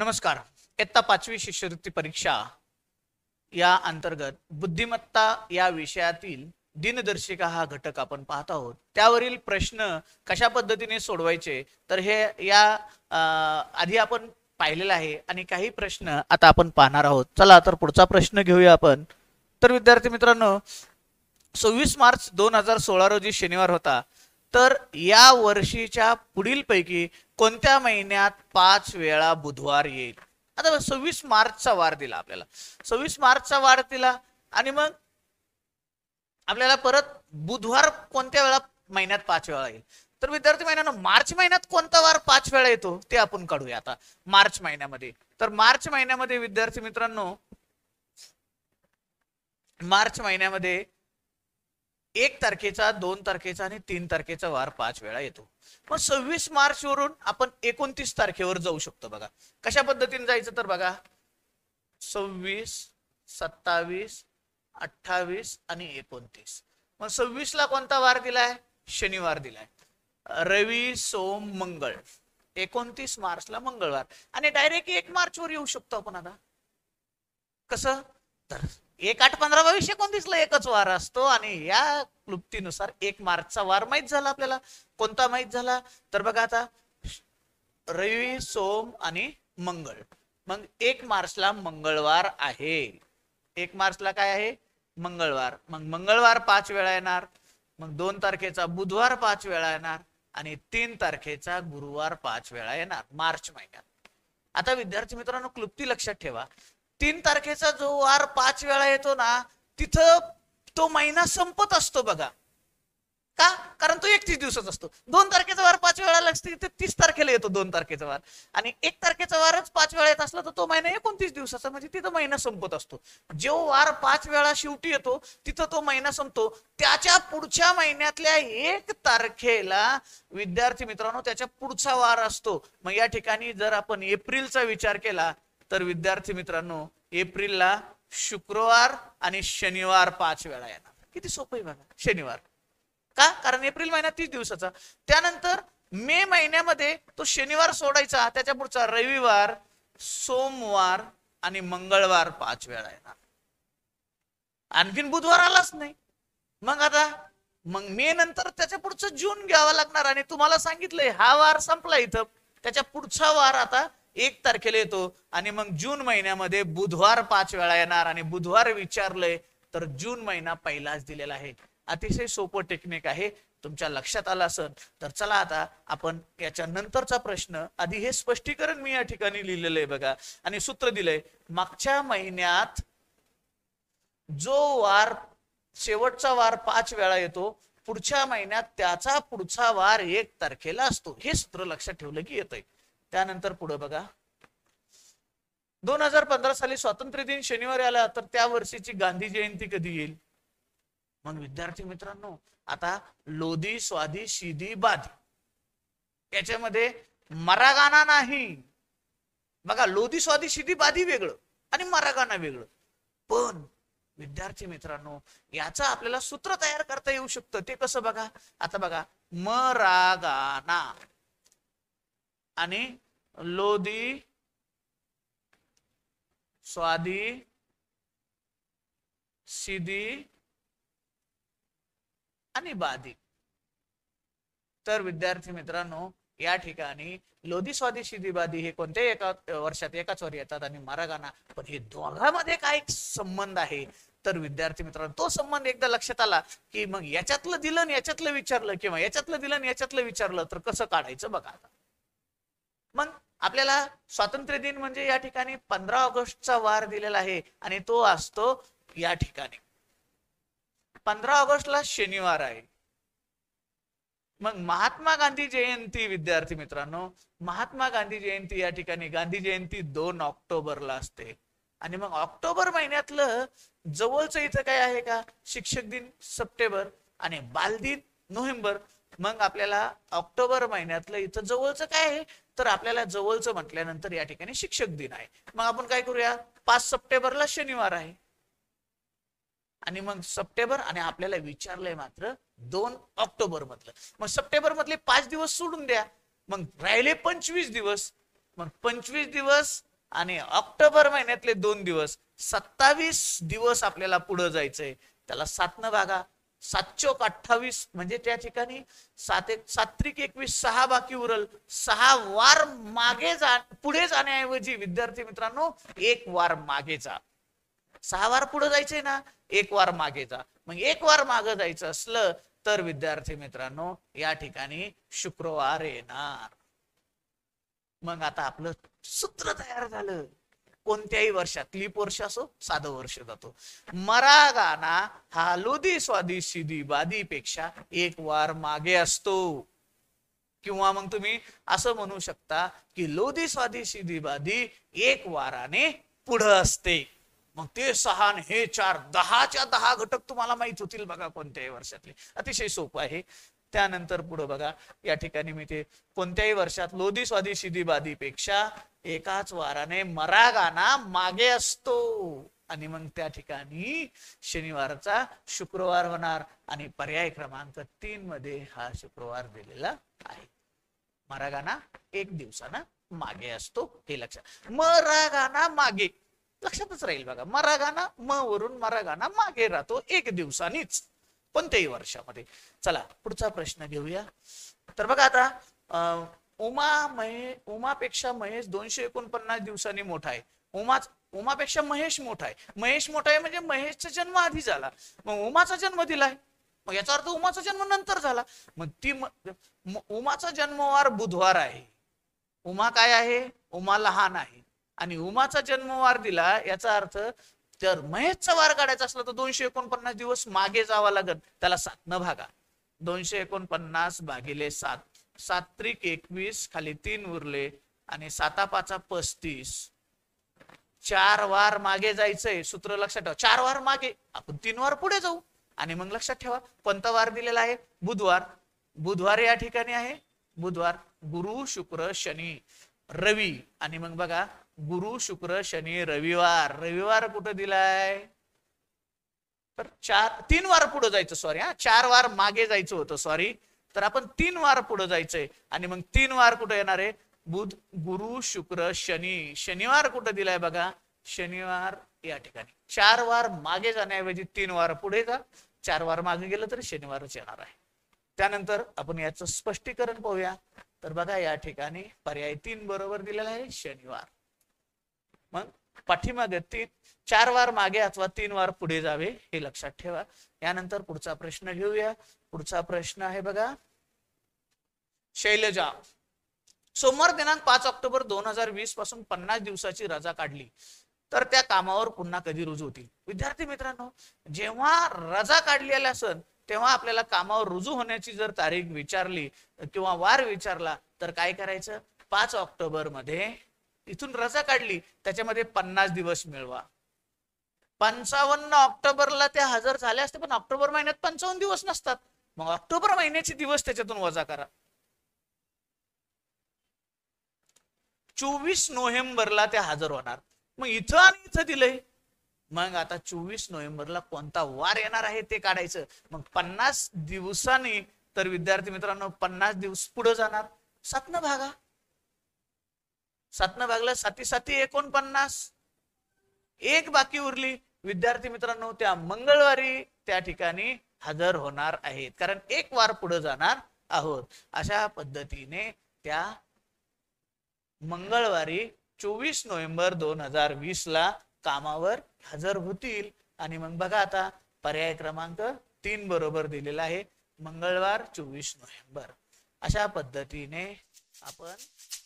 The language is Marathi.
नमस्कार इत्ता पाचवी शिष्यवृत्ती परीक्षा या अंतर्गत बुद्धिमत्ता या विषयातील दिनदर्शिका हा घटक आपण पाहत आहोत त्यावरील प्रश्न कशा पद्धतीने सोडवायचे तर हे या आधी आपण पाहिलेलं आहे आणि काही प्रश्न आता आपण पाहणार आहोत चला तर पुढचा प्रश्न घेऊया आपण तर विद्यार्थी मित्रांनो सव्वीस मार्च दोन हजार सोळा रोजी शनिवार होता तर या वर्षीच्या पुढील पैकी कोणत्या महिन्यात पाच वेळा बुधवार येईल आता सव्वीस मार्चचा वार दिला आपल्याला सव्वीस मार्चचा वार दिला आणि मग आपल्याला परत बुधवार कोणत्या वेळा महिन्यात पाच वेळा येईल तर विद्यार्थी महिन्यानं मार्च महिन्यात कोणता वार पाच वेळा येतो ते आपण काढूया आता मार्च महिन्यामध्ये तर मार्च महिन्यामध्ये विद्यार्थी मित्रांनो मार्च महिन्यामध्ये एक तारखेचा दोन तारखेचा आणि तीन तारखेचा वार पाच वेळा येतो मग सव्वीस मार्च वरून आपण एकोणतीस तारखेवर जाऊ शकतो बघा कशा पद्धतीने जायचं तर बघा सव्वीस सत्तावीस अठ्ठावीस आणि एकोणतीस मग सव्वीस ला कोणता वार दिलाय शनिवार दिलाय रवी सोम मंगळ एकोणतीस मार्चला मंगळवार आणि डायरेक्ट एक मार्चवर येऊ शकतो आपण आता कसं तर एक आठ पंधरा भविष्य कोण एकच वार असतो आणि या क्लुप्तीनुसार एक मार्चचा वार माहीत झाला आपल्याला कोणता माहीत झाला तर बघा आता रवी सोम आणि मंगळ मग एक मार्चला मंगळवार आहे एक मार्चला काय आहे मंगळवार मग मंगळवार पाच वेळा येणार मग दोन तारखेचा बुधवार पाच वेळा येणार आणि तीन तारखेचा गुरुवार पाच वेळा येणार मार्च महिन्यात आता विद्यार्थी मित्रांनो क्लुप्ती लक्षात ठेवा तीन तारखेचा जो वार पाच वेळा येतो ना तिथं तो महिना संपत असतो बघा का कारण तो एकतीस दिवसाचा असतो दोन तारखेचा वार पाच वेळा लागते तिथे तीस तारखेला येतो दोन तारखेचा वार आणि एक तारखेचा वारच पाच वेळा येत असला तर तो महिना एकोणतीस दिवसाचा म्हणजे तिथं महिना संपत असतो जो वार पाच वेळा शेवटी येतो तिथं तो महिना संपतो त्याच्या पुढच्या महिन्यातल्या एक तारखेला विद्यार्थी मित्रांनो त्याच्या पुढचा वार असतो मग या ठिकाणी जर आपण एप्रिलचा विचार केला तर विद्यार्थी मित्रांनो एप्रिलला शुक्रवार आणि शनिवार पाच वेळा येणार किती सोपं आहे बघा शनिवार का कारण एप्रिल महिना तीस दिवसाचा त्यानंतर मे महिन्यामध्ये तो शनिवार सोडायचा त्याच्या पुढचा रविवार सोमवार आणि मंगळवार पाच वेळा येणार आणखीन बुधवार आलाच नाही मग आता मग मे नंतर त्याच्या पुढचं जून घ्यावं लागणार आणि तुम्हाला सांगितलंय हा वार संपला इथं त्याच्या पुढचा वार आता एक तारखेला येतो आणि मग जून महिन्यामध्ये बुधवार पाच वेळा येणार आणि बुधवार विचारलंय तर जून महिना पहिलाच दिलेला आहे अतिशय सोपं टेक्निक आहे तुमच्या लक्षात आलं असेल तर चला आता आपण याच्या नंतरचा प्रश्न आधी हे स्पष्टीकरण मी या ठिकाणी लिहिलेलं आहे बघा आणि सूत्र दिलंय मागच्या महिन्यात जो वार शेवटचा वार पाच वेळा येतो पुढच्या महिन्यात त्याचा पुढचा वार एक तारखेला असतो हे सूत्र लक्षात ठेवलं की येतंय त्यानंतर पुढे बघा दोन हजार पंधरा साली स्वातंत्र्य दिन शनिवारी आला तर त्या वर्षीची गांधी जयंती कधी येईल मग विद्यार्थी मित्रांनो आता लोधी स्वादी शिदी बाधी याच्यामध्ये मरागाना नाही बघा लोधी स्वादी शिदी बाधी वेगळं आणि मरागाना वेगळं पण विद्यार्थी मित्रांनो याचं आपल्याला सूत्र तयार करता येऊ शकतं ते कसं बघा आता बघा मरागाना आणि लोधी स्वादी सिदी आणि बादी तर विद्यार्थी मित्रांनो या ठिकाणी लोधी स्वादी सिदी बादी हे कोणत्याही एका वर्षात एकाच वर येतात आणि मरागाना पण हे दोघांमध्ये काय संबंध आहे तर विद्यार्थी मित्रांनो तो संबंध एकदा लक्षात आला की मग याच्यातलं दिलं याच्यातलं विचारलं किंवा याच्यातलं दिलं याच्यातलं विचारलं तर कसं काढायचं बघा आता मग आपल्याला स्वातंत्र्य दिन म्हणजे या ठिकाणी पंधरा ऑगस्टचा वार दिलेला आहे आणि तो असतो या ठिकाणी पंधरा ऑगस्टला शनिवार आहे मग महात्मा गांधी जयंती विद्यार्थी मित्रांनो महात्मा गांधी जयंती या ठिकाणी गांधी जयंती दोन ऑक्टोबरला असते आणि मग ऑक्टोबर महिन्यातलं जवळच इथं काय आहे का शिक्षक दिन सप्टेंबर आणि बालदिन नोव्हेंबर मग आपल्याला ऑक्टोबर महिन्यातलं इथं जवळचं काय आहे तर आपल्याला जवळचं म्हटल्यानंतर या ठिकाणी शिक्षक दिन आहे मग आपण काय करूया पाच सप्टेंबरला शनिवार आहे आणि मग सप्टेंबर आणि आपल्याला विचारलंय मात्र दोन ऑक्टोबर मधलं मग सप्टेंबर मधले पाच दिवस सोडून द्या मग राहिले पंचवीस दिवस मग पंचवीस दिवस आणि ऑक्टोबर महिन्यातले दोन दिवस सत्तावीस दिवस आपल्याला पुढे जायचंय त्याला सातनं भागा सातशे अठ्ठावीस म्हणजे त्या ठिकाणी सात एक एकवीस सहा बाकी उरल सहा वार मागे जा पुढे जाण्याऐवजी विद्यार्थी मित्रांनो एक वार मागे जा सहा वार पुढे जायचे ना एक वार मागे जा मग एक वार मागे जायचं असलं तर विद्यार्थी मित्रांनो या ठिकाणी शुक्रवार येणार मग आता आपलं सूत्र तयार झालं कोणत्याही वर्षात लीप वर्ष असो साधं वर्ष जातो मरा गाना हा लोधी स्वादी सिधी बादी पेक्षा एक वार मागे असतो किंवा मग तुम्ही असं म्हणू शकता की लोधी स्वादी सिधी बादी एक वाराने पुढं असते मग ते सहा हे चार दहाच्या दहा घटक तुम्हाला माहित होतील बघा कोणत्याही वर्षातले अतिशय सोपं आहे त्यानंतर पुढे बघा या ठिकाणी मी ते कोणत्याही वर्षात लोधी स्वादी शिदी पेक्षा एकाच वाराने मरागाना मागे असतो आणि मग त्या ठिकाणी शनिवारचा शुक्रवार होणार आणि पर्याय क्रमांक तीन मध्ये हा शुक्रवार दिलेला आहे मरागाना एक दिवसानं मागे असतो हे लक्षात मरागाना मागे लक्षातच राहील बघा मरागाना म वरून मरागाना मागे राहतो एक दिवसानीच कोणत्याही वर्षामध्ये चला पुढचा प्रश्न घेऊया तर बघा आता उमा महे उमापेक्षा महेश दोनशे एकोणपन्नास दिवसांनी मोठा आहे उमाच उमापेक्षा महेश मोठा आहे महेश मोठा आहे म्हणजे महेशचा जन्म आधी झाला मग उमाचा जन्म दिलाय मग याचा अर्थ उमाचा जन्म नंतर झाला मग ती उमाचा जन्मवार बुधवार आहे उमा काय आहे उमा लहान आहे आणि उमाचा जन्मवार दिला याचा अर्थ तर महेशचा वार काढायचा असला तर दोनशे एकोणपन्नास दिवस मागे जावा लागत त्याला सात न भागा दोनशे एकोणपन्नास भागिले सात सात एकवीस खाली तीन उरले आणि साता पाचा पस्तीस चार वार मागे जायचंय सूत्र लक्षात ठेवा चार वार मागे आपण तीन वार पुढे जाऊ आणि मग लक्षात ठेवा वार दिलेला आहे बुधवार बुधवार या ठिकाणी आहे बुधवार गुरु शुक्र शनी रवी आणि मग बघा गुरु शुक्र शनी रविवार रविवार कुठं दिलाय तर चार तीन वार पुढे जायचं सॉरी हा चार वार मागे जायचं होतं सॉरी तर आपण तीन वार पुढे जायचंय आणि मग तीन वार कुठं येणार आहे बुध गुरु शुक्र शनी शनिवार कुठं दिलाय बघा शनिवार या ठिकाणी चार वार मागे जाण्याऐवजी तीन वार पुढे जा चार वार मागे गेलं तर शनिवारच येणार आहे त्यानंतर आपण याचं स्पष्टीकरण पाहूया तर बघा या ठिकाणी पर्याय तीन बरोबर दिलेला आहे शनिवार मग पाठीमागे चार वार मागे अथवा तीन वार पुढे जावे हे लक्षात ठेवा यानंतर पुढचा प्रश्न घेऊया पुढचा प्रश्न आहे बघा शैलजा सोमवार दिनांक पाच ऑक्टोबर दोन हजार वीस पासून पन्नास दिवसाची रजा काढली तर त्या कामावर पुन्हा कधी रुजू होतील विद्यार्थी मित्रांनो जेव्हा रजा काढलेल्या असेल तेव्हा आपल्याला कामावर रुजू होण्याची जर तारीख विचारली किंवा वार विचारला तर काय करायचं पाच ऑक्टोबर मध्ये इथून रजा काढली त्याच्यामध्ये पन्नास दिवस मिळवा पंचावन्न ऑक्टोबरला ते हजर झाले असते पण ऑक्टोबर महिन्यात पंचावन्न दिवस नसतात मग ऑक्टोबर महिन्याचे दिवस त्याच्यातून वजा करा चोवीस नोव्हेंबरला ते हजर होणार मग इथं आणि इथं दिलंय मग आता चोवीस नोव्हेंबरला कोणता वार येणार आहे ते काढायचं मग पन्नास दिवसांनी तर विद्यार्थी मित्रांनो पन्नास दिवस पुढे जाणार सातनं भागा सातनं भागलं साती साती एकोणपन्नास एक बाकी उरली विद्यार्थी मित्रांनो त्या मंगळवारी त्या ठिकाणी हजर होणार आहेत कारण एक वार पुढे जाणार आहोत अशा पद्धतीने त्या मंगळवारी चोवीस नोव्हेंबर दोन हजार वीस ला कामावर हजर होतील आणि मग बघा आता पर्याय क्रमांक तीन बरोबर दिलेला आहे मंगळवार चोवीस नोव्हेंबर अशा पद्धतीने आपण